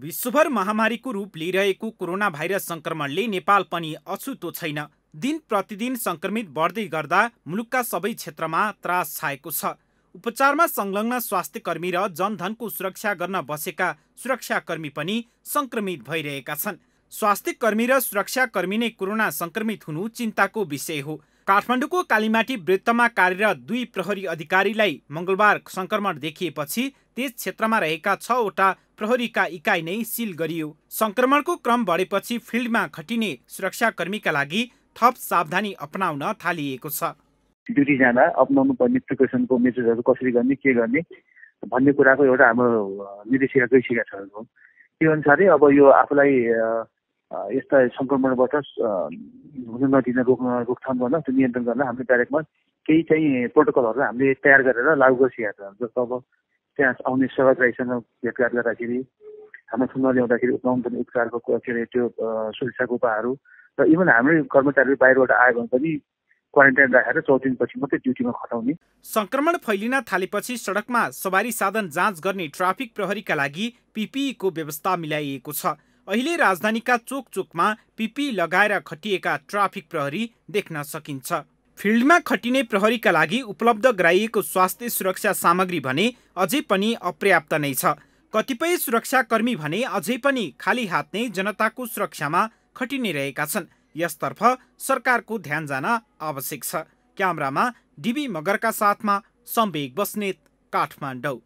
विश्वभर महामारीको रूप लिइरहेको कोरोना भाइरस संक्रमणले नेपाल पनि अछुतो छैन दिन प्रतिदिन संक्रमित बढ्दै गर्दा मुलुकका सबै क्षेत्रमा त्रास छाएको छ उपचारमा संलग्न स्वास्थ्यकर्मी र जनधनको सुरक्षा गर्न बसेका सुरक्षाकर्मी पनि संक्रमित भइरहेका छन् स्वास्थ्य कर्मी र कर्मी नै कोरोना संक्रमित हुनु चिन्ताको विषय हो काठमाडौँको कालीमाटी वृत्तमा कार्यरत दुई प्रहरी अधिकारीलाई मङ्गलबार संक्रमण देखिएपछि त्यस क्षेत्रमा रहेका छवटा प्रहरीका इकाइ नै सिल गरियो संक्रमणको क्रम बढेपछि फिल्डमा खटिने सुरक्षाकर्मीका लागि थप सावधानी अपनाउन थालिएको छ ड्युटी जाँदा अप्नाउनु पर्ने प्रिकसनको मेजर्सहरू कसरी गर्ने के गर्ने भन्ने कुराको एउटा हाम्रो निर्देशिका गइसकेका छ त्यो अनुसारै अब यो आफूलाई यस्ता सङ्क्रमणबाट हुन नदिन रोक्न रोकथाम गर्न त्यो नियन्त्रण गर्न हाम्रो ब्यारेकमा केही चाहिँ प्रोटोकलहरू हामीले तयार गरेर लागू गरिसकेका छौँ जस्तो अब त्यहाँ आउने सेवाग्राहीसँग भेटघाट गर्दाखेरि हाम्रो ठाउँमा ल्याउँदाखेरि पर्ने उपचारको के अरे त्यो सुरक्षाको उपायहरू र इभन हाम्रै कर्मचारीहरू बाहिरबाट आयो भने पनि क्वारेन्टाइन राखेर चौध दिनपछि मात्रै ड्युटीमा खटाउने सङ्क्रमण फैलिन थालेपछि सडकमा सवारी साधन जाँच गर्ने ट्राफिक प्रहरीका लागि पिपिईको व्यवस्था मिलाइएको छ अहिले राजधानीका चोक चोकमा पिपी लगाएर खटिएका ट्राफिक प्रहरी देख्न सकिन्छ फिल्डमा खटिने प्रहरीका लागि उपलब्ध गराइएको स्वास्थ्य सुरक्षा सामग्री भने अझै पनि अपर्याप्त नै छ कतिपय सुरक्षाकर्मी भने अझै पनि खाली हात नै जनताको सुरक्षामा खटिने रहेका छन् यसतर्फ सरकारको ध्यान जान आवश्यक छ क्यामरामा डिबी मगरका साथमा सम्वेक बस्नेत काठमाडौँ